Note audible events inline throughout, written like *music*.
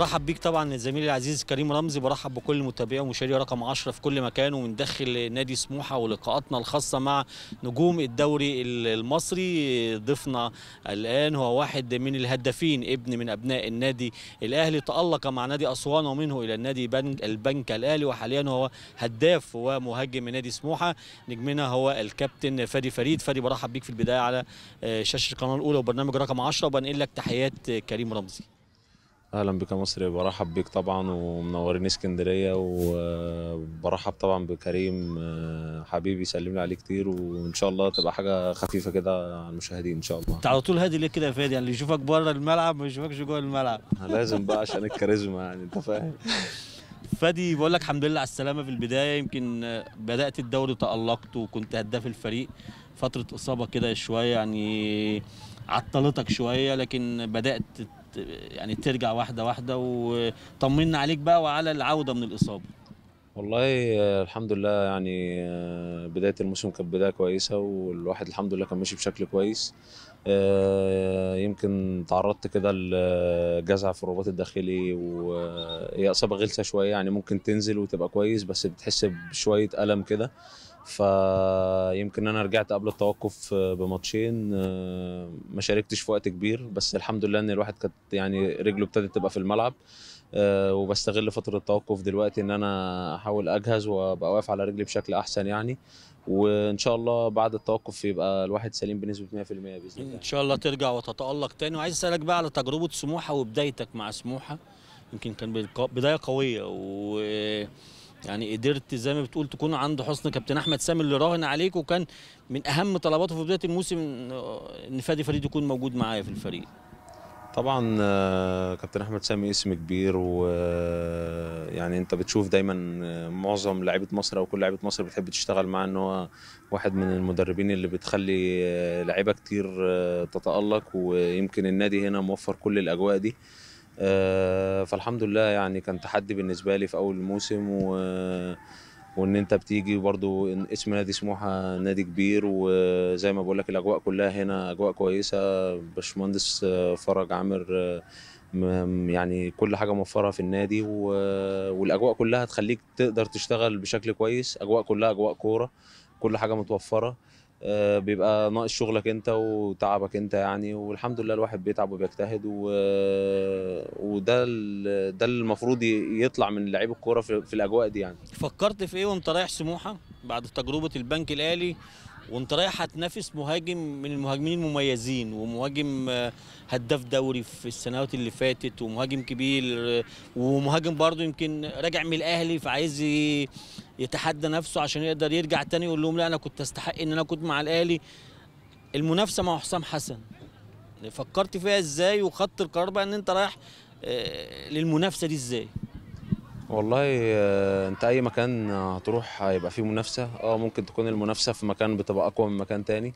برحب بيك طبعا الزميل العزيز كريم رمزي برحب بكل متابعي ومشاهدي رقم 10 في كل مكان ومندخل نادي سموحه ولقاءاتنا الخاصه مع نجوم الدوري المصري ضيفنا الان هو واحد من الهدافين ابن من ابناء النادي الاهلي تالق مع نادي اسوان ومنه الى النادي بنك البنك الاهلي وحاليا هو هداف ومهاجم نادي سموحه نجمنا هو الكابتن فادي فريد فادي برحب بيك في البدايه على آه، شاشه القناه الاولى وبرنامج رقم 10 وبنقل لك تحيات كريم رمزي اهلا بك يا مصر برحب بيك طبعا ومنورين اسكندريه وبرحب طبعا بكريم آه، حبيبي سلم لي عليه كتير وان شاء الله تبقى حاجه خفيفه كده على المشاهدين ان شاء الله انت على طول هادي ليه كده يا فادي يعني اللي يشوفك بره الملعب ما يشوفكش جوه الملعب *laughs* لازم بقى عشان الكاريزما يعني انت فاهم فادي بقول لك الحمد لله على السلامه في البدايه يمكن بدات الدوري تالقت وكنت هداف الفريق فتره اصابه كده شويه يعني عطلتك شويه لكن بدات يعني ترجع واحده واحده وطمنا عليك بقى وعلى العوده من الاصابه والله الحمد لله يعني آه، بدايه الموسم كانت بدايه كويسه والواحد الحمد لله كان ماشي بشكل كويس آه، يمكن تعرضت كده لجزع في الرباط الداخلي وهي آه، اصابه غلسه شويه يعني ممكن تنزل وتبقى كويس بس بتحس بشويه الم كده فيمكن انا رجعت قبل التوقف آه، بماتشين آه، ما شاركتش في وقت كبير بس الحمد لله ان الواحد كانت يعني رجله ابتدت تبقى في الملعب آه، وبستغل فتره التوقف دلوقتي ان انا احاول اجهز وابقى واقف على رجلي بشكل احسن يعني وان شاء الله بعد التوقف يبقى الواحد سليم بنسبه 100% باذن الله ان شاء الله ترجع وتتالق تاني وعايز اسالك بقى على تجربه سموحه وبدايتك مع سموحه يمكن كان بدايه قويه و يعني قدرت زي ما بتقول تكون عند حسن كابتن احمد سامي اللي راهن عليك وكان من اهم طلباته في بدايه الموسم ان فادي فريد يكون موجود معايا في الفريق طبعا آه، كابتن احمد سامي اسم كبير ويعني آه، انت بتشوف دايما آه، معظم لعيبه مصر او كل لعيبه مصر بتحب تشتغل معاه ان هو واحد من المدربين اللي بتخلي لعيبه كتير تتالق ويمكن النادي هنا موفر كل الاجواء دي آه، فالحمد لله يعني كان تحدي بالنسبه لي في اول الموسم و وان انت بتيجي برضو اسم نادي سموحه نادي كبير وزي ما بقول لك الاجواء كلها هنا اجواء كويسه باشمهندس آه، فرج عامر آه، يعني كل حاجه موفره في النادي والاجواء كلها تخليك تقدر تشتغل بشكل كويس اجواء كلها اجواء كوره كل حاجه متوفره آه، بيبقى ناقص شغلك انت وتعبك انت يعني والحمد لله الواحد بيتعب وبيجتهد و... وده ال... ده المفروض يطلع من لعيب الكوره في... في الاجواء دي يعني فكرت في ايه وانت رايح سموحه بعد تجربه البنك الاهلي وانت رايح هتنافس مهاجم من المهاجمين المميزين ومهاجم آه، هداف دوري في السنوات اللي فاتت ومهاجم كبير آه، ومهاجم برضه يمكن راجع من الاهلي فعايز يتحدى نفسه عشان يقدر يرجع تاني يقول لهم لا انا كنت استحق ان انا كنت مع الاهلي المنافسه مع حسام حسن فكرت فيها ازاي وخدت القرار بقى ان انت رايح آه، للمنافسه دي ازاي والله آه، انت اي مكان هتروح هيبقى فيه منافسه اه ممكن تكون المنافسه في مكان بتبقى اقوى من مكان تاني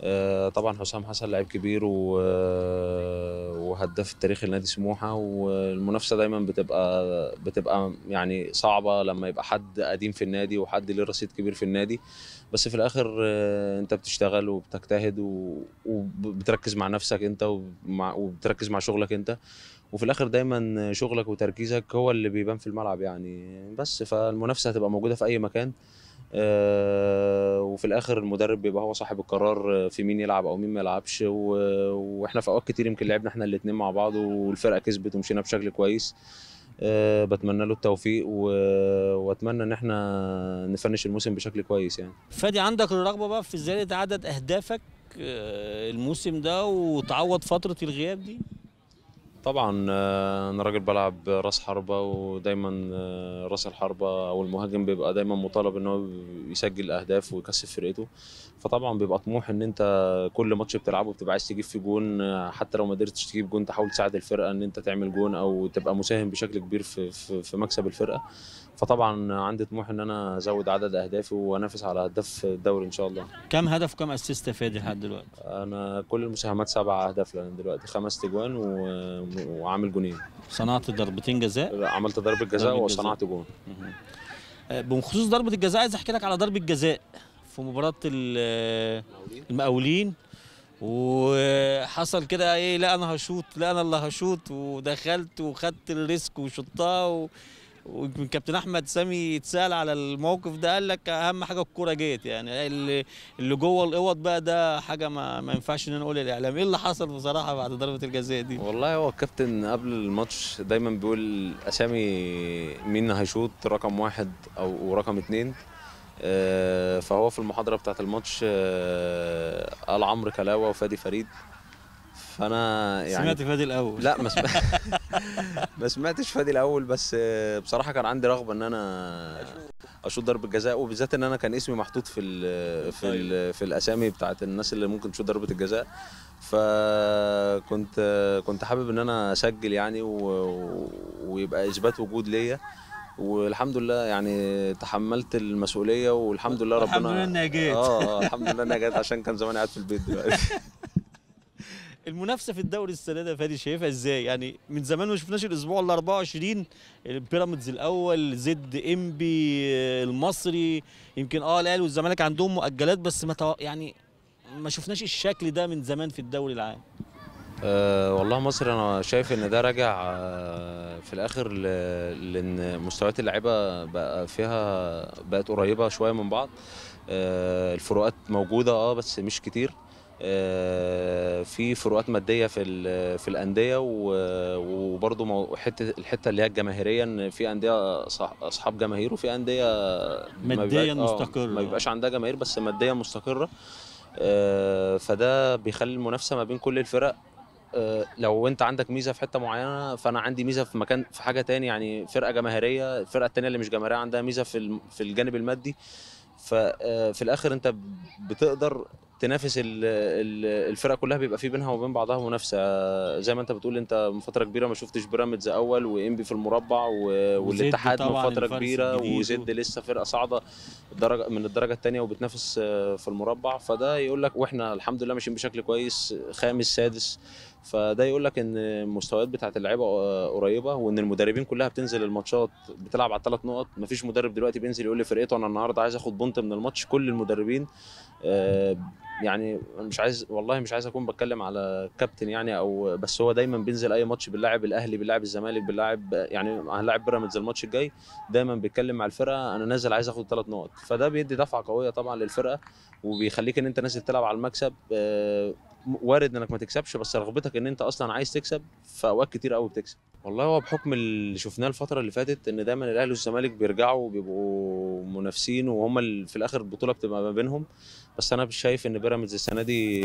آه، طبعا حسام حسن لعيب كبير آه، وهداف التاريخ لنادي سموحه والمنافسه دايما بتبقى بتبقى يعني صعبه لما يبقى حد قديم في النادي وحد ليه رصيد كبير في النادي بس في الاخر آه، انت بتشتغل وبتجتهد وبتركز مع نفسك انت وبتركز مع شغلك انت وفي الاخر دايما شغلك وتركيزك هو اللي بيبان في الملعب يعني بس فالمنافسه هتبقى موجوده في اي مكان آه، وفي الاخر المدرب بيبقى هو صاحب القرار آه، في مين يلعب او مين ما يلعبش واحنا في اوقات كتير يمكن لعبنا احنا الاثنين مع بعض والفرقه كسبت ومشينا بشكل كويس آه، بتمنى له التوفيق واتمنى ان احنا نفنش الموسم بشكل كويس يعني فادي عندك الرغبه بقى في زياده عدد اهدافك الموسم ده وتعوض فتره الغياب دي طبعا آه، انا راجل بلعب راس حربه ودايما آه، راس الحربه او المهاجم بيبقى دايما مطالب ان هو يسجل اهداف ويكسب فرقته فطبعا بيبقى طموح ان انت كل ماتش بتلعبه بتبقى عايز تجيب فيه جون آه، حتى لو ما قدرتش تجيب جون تحاول تساعد الفرقه ان انت تعمل جون او تبقى مساهم بشكل كبير في في, في مكسب الفرقه فطبعا عندي طموح ان انا ازود عدد اهدافي وانافس على هداف الدوري ان شاء الله كم هدف وكم اسيست فادي لحد دلوقتي انا كل المساهمات سبع اهداف لان دلوقتي خمس تجوان و وعامل جونين صنعت ضربتين جزاء عملت ضربه جزاء وصنعت جون آه، بخصوص ضربه الجزاء عايز احكي لك على ضربه جزاء في مباراه المقاولين وحصل كده ايه لا انا هشوط لا انا اللي هشوط ودخلت وخدت الريسك وشطها و... وكابتن احمد سامي اتسال على الموقف ده قال لك اهم حاجه الكوره جيت يعني اللي اللي جوه الاوض بقى ده حاجه ما, ما ينفعش ان نقول للاعلام ايه اللي حصل بصراحه بعد ضربه الجزاء دي والله هو الكابتن قبل الماتش دايما بيقول اسامي مين هيشوط رقم واحد او ورقم اتنين آه، فهو في المحاضره بتاعه الماتش آه، قال عمرو كلاوه وفادي فريد فانا يعني سمعت فادي الاول لا ما سمعت *laughs* ما سمعتش فادي الاول بس بصراحه كان عندي رغبه ان انا اشوط ضربه جزاء وبالذات ان انا كان اسمي محطوط في الـ في الـ أيوه. في الاسامي بتاعه الناس اللي ممكن تشوط ضربه الجزاء فكنت كنت حابب ان انا اسجل يعني ويبقى اثبات وجود ليا والحمد لله يعني تحملت المسؤوليه والحمد لله ربنا الحمد لله انها جت اه, آه، الحمد لله انها جت عشان كان زمان قاعد في البيت دلوقتي *laughs* المنافسه في الدوري السنه ده فادي شايفها ازاي يعني من زمان ما شفناش الاسبوع ال 24 بيراميدز الاول زد انبي المصري يمكن اه الاهلي والزمالك عندهم مؤجلات بس ما يعني ما شفناش الشكل ده من زمان في الدوري العام أه والله مصر انا شايف ان ده راجع أه في الاخر لان مستويات اللعيبه بقى فيها بقت قريبه شويه من بعض أه الفروقات موجوده اه بس مش كتير آه، في فروقات ماديه في في الانديه وبرده حته الحته اللي هي الجماهيريه ان في انديه اصحاب جماهير وفي انديه ماديا آه، مستقره ما بيبقاش عندها جماهير بس ماديا مستقره آه، فده بيخلي المنافسه ما بين كل الفرق لو انت عندك ميزه في حته معينه فانا عندي ميزه في مكان في حاجه تاني يعني فرقه جماهيريه الفرقه التانيه اللي مش جماهيريه عندها ميزه في في الجانب المادي ففي الاخر انت بتقدر تنافس الفرق كلها بيبقى في بينها وبين بعضها منافسه زي ما انت بتقول انت من فتره كبيره ما شفتش بيراميدز اول وانبي في المربع والاتحاد من فتره كبيره وزد لسه فرقه صاعده من الدرجه الثانيه وبتنافس آه، في المربع فده يقول لك واحنا الحمد لله ماشيين بشكل كويس خامس سادس فده يقول لك ان المستويات بتاعه اللعيبه آه، قريبه وان المدربين كلها بتنزل الماتشات بتلعب على ثلاث نقط مفيش مدرب دلوقتي بينزل يقول لي فرقته انا النهارده عايز اخد بونت من الماتش كل المدربين آه، يعني مش عايز والله مش عايز اكون بتكلم على كابتن يعني او بس هو دايما بينزل اي ماتش باللاعب الاهلي باللاعب الزمالك باللاعب يعني هنلاعب بيراميدز الماتش الجاي دايما بيتكلم مع الفرقه انا نازل عايز اخد ثلاث نقط فده بيدي دفعه قويه طبعا للفرقه وبيخليك ان انت نازل تلعب على المكسب آه، وارد انك ما تكسبش بس رغبتك ان انت اصلا عايز تكسب في اوقات كتير قوي بتكسب والله هو بحكم اللي شفناه الفتره اللي فاتت ان دايما الاهلي والزمالك بيرجعوا بيبقوا منافسين وهم في الاخر البطوله بتبقى ما بينهم بس انا شايف ان بيراميدز السنه دي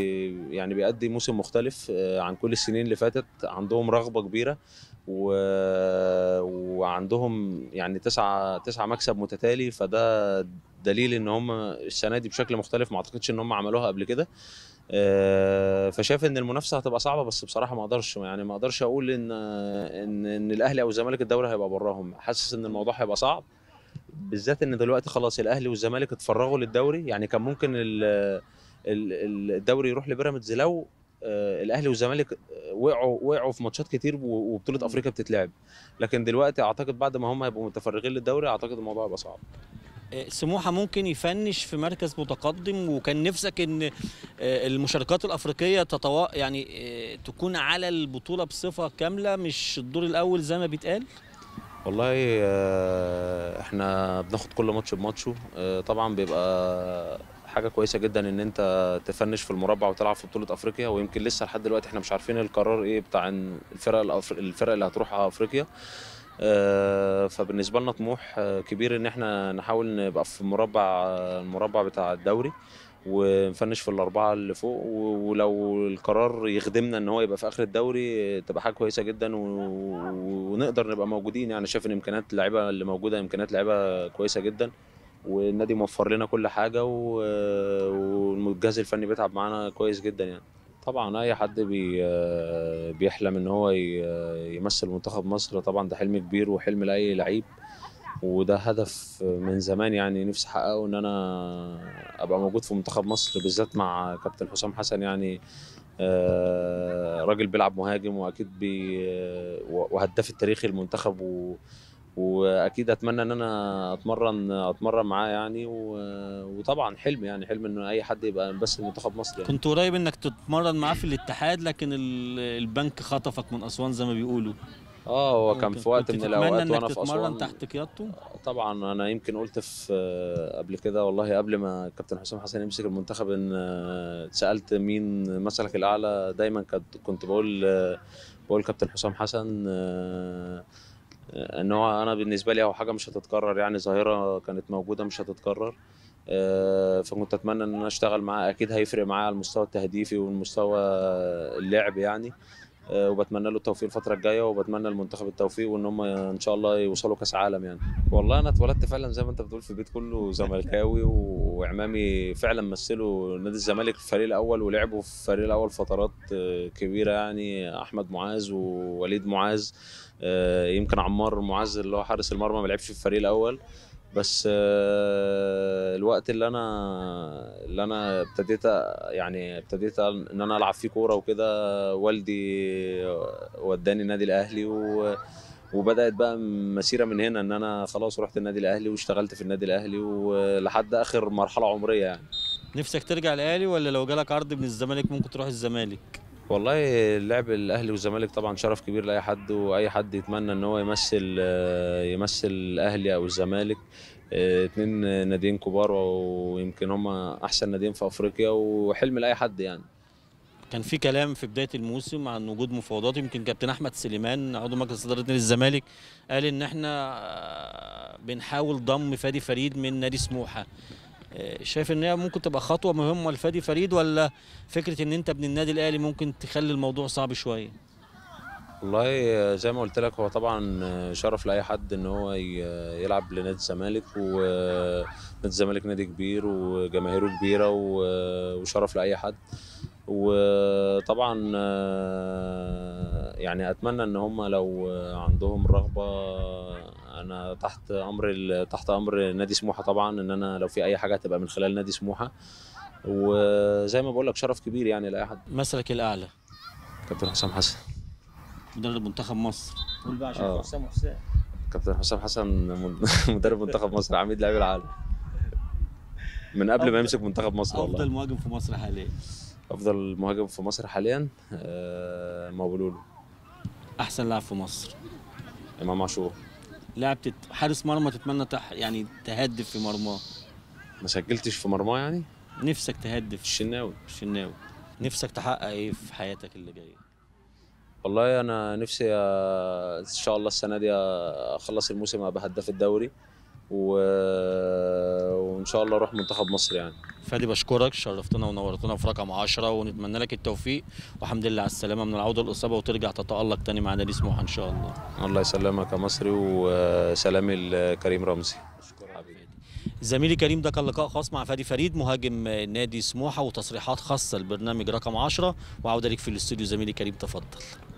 يعني بيأدي موسم مختلف آه، عن كل السنين اللي فاتت عندهم رغبه كبيره و... وعندهم يعني تسعة تسعة مكسب متتالي فده دليل ان هم السنه دي بشكل مختلف ما اعتقدش ان هم عملوها قبل كده آه، فشايف ان المنافسه هتبقى صعبه بس بصراحه ما اقدرش يعني ما اقدرش اقول ان ان ان الاهلي او الزمالك الدوري هيبقى براهم حاسس ان الموضوع هيبقى صعب بالذات ان دلوقتي خلاص الاهلي والزمالك اتفرغوا للدوري يعني كان ممكن الدوري يروح لبيراميدز لو آه، الاهلي والزمالك وقعوا وقعوا في ماتشات كتير وبطوله افريقيا بتتلعب لكن دلوقتي اعتقد بعد ما هم هيبقوا متفرغين للدوري اعتقد الموضوع هيبقى صعب آه، سموحه ممكن يفنش في مركز متقدم وكان نفسك ان آه، المشاركات الافريقيه تتوا يعني آه، تكون على البطوله بصفه كامله مش الدور الاول زي ما بيتقال والله احنا بناخد كل ماتش بماتشه طبعا بيبقى حاجه كويسه جدا ان انت تفنش في المربع وتلعب في بطوله افريقيا ويمكن لسه لحد دلوقتي احنا مش عارفين القرار ايه بتاع الفرق الفرق اللي هتروح على افريقيا آه، فبالنسبه لنا طموح آه، كبير ان احنا نحاول نبقى في مربع آه، المربع بتاع الدوري ونفنش في الاربعه اللي فوق ولو القرار يخدمنا ان هو يبقى في اخر الدوري تبقى حاجه كويسه جدا ونقدر نبقى موجودين يعني شايف ان امكانيات اللعيبه اللي موجوده امكانيات لعيبه كويسه جدا والنادي موفر لنا كل حاجه والجهاز الفني بيتعب معانا كويس جدا يعني طبعا اي حد بي آه، بيحلم ان هو آه، يمثل منتخب مصر طبعا ده حلم كبير وحلم لاي لعيب وده هدف من زمان يعني نفسي احققه ان انا ابقى موجود في منتخب مصر بالذات مع كابتن حسام حسن يعني آه، راجل بيلعب مهاجم واكيد بي وهداف التاريخي للمنتخب و واكيد اتمنى ان انا اتمرن اتمرن معاه يعني و... وطبعا حلم يعني حلم ان اي حد يبقى بس منتخب مصر يعني. كنت قريب انك تتمرن معاه في الاتحاد لكن البنك خطفك من اسوان زي ما بيقولوا اه هو كان في وقت من الاوقات وانا في اسوان تتمرن تحت قيادته طبعا انا يمكن قلت في قبل كده والله قبل ما كابتن حسام حسن يمسك المنتخب ان آه، اتسالت مين مثلك الاعلى دايما كنت بقول آه، بقول كابتن حسام حسن آه، آه، ان هو انا بالنسبه لي هو حاجه مش هتتكرر يعني ظاهره كانت موجوده مش هتتكرر آه، فكنت اتمنى ان انا اشتغل معاه اكيد هيفرق معاه على المستوى التهديفي والمستوى اللعب يعني آه، وبتمنى له التوفيق الفتره الجايه وبتمنى المنتخب التوفيق وان هم ان شاء الله يوصلوا كاس عالم يعني والله انا اتولدت فعلا زي ما انت بتقول في البيت كله زملكاوي وعمامي فعلا مثلوا نادي الزمالك في الفريق الاول ولعبوا في الفريق الاول فترات آه، كبيره يعني احمد معاذ ووليد معاذ آه، يمكن عمار معاذ اللي هو حارس المرمى ما لعبش في الفريق الاول بس آه، الوقت اللي انا اللي انا ابتديت يعني ابتديت ان انا العب فيه كوره وكده والدي وداني النادي الاهلي و وبدات بقى مسيره من هنا ان انا خلاص رحت النادي الاهلي واشتغلت في النادي الاهلي ولحد اخر مرحله عمريه يعني نفسك ترجع الاهلي ولا لو جالك عرض من الزمالك ممكن تروح الزمالك والله لعب الاهلي والزمالك طبعا شرف كبير لاي حد واي حد يتمنى ان هو يمثل يمثل الاهلي او الزمالك آه، اتنين ناديين كبار ويمكن هم احسن ناديين في افريقيا وحلم لاي حد يعني كان في كلام في بدايه الموسم عن وجود مفاوضات يمكن كابتن احمد سليمان عضو مجلس اداره نادي الزمالك قال ان احنا آه، بنحاول ضم فادي فريد من نادي سموحه آه، شايف ان هي ممكن تبقى خطوه مهمه لفادي فريد ولا فكره ان انت ابن النادي الاهلي ممكن تخلي الموضوع صعب شويه والله آه، زي ما قلت لك هو طبعا آه، شرف لاي حد ان هو يلعب لنادي الزمالك ونادي الزمالك نادي كبير وجماهيره كبيره وشرف لاي حد وطبعا يعني اتمنى ان هم لو عندهم رغبه انا تحت امر تحت امر نادي سموحه طبعا ان انا لو في اي حاجه هتبقى من خلال نادي سموحه وزي ما بقول لك شرف كبير يعني لاي حد مثلك الاعلى كابتن حسام حسن مدرب منتخب مصر قول بقى عشان آه. حسام حسام كابتن حسام حسن *laughs* مدرب منتخب مصر عميد لاعبي العالم من قبل ما يمسك منتخب مصر والله افضل مهاجم في مصر حاليا افضل مهاجم في مصر حاليا آه مابولولو احسن لاعب في مصر امام عاشور لعبت حارس مرمى تتمنى تح يعني تهدف في مرماه ما سجلتش في مرماه يعني نفسك تهدف الشناوي الشناوي نفسك تحقق ايه في حياتك اللي جايه والله انا نفسي آه، ان شاء الله السنه دي آه، اخلص الموسم ابقى هداف الدوري و... وان شاء الله اروح منتخب مصر يعني فادي بشكرك شرفتنا ونورتنا في رقم 10 ونتمنى لك التوفيق والحمد لله على السلامه من العوده الاصابه وترجع تتالق تاني مع نادي سموحه ان شاء الله الله يسلمك يا مصري وسلامي لكريم رمزي زميلي كريم ده كان لقاء خاص مع فادي فريد مهاجم نادي سموحه وتصريحات خاصه لبرنامج رقم 10 وعوده لك في الاستوديو زميلي كريم تفضل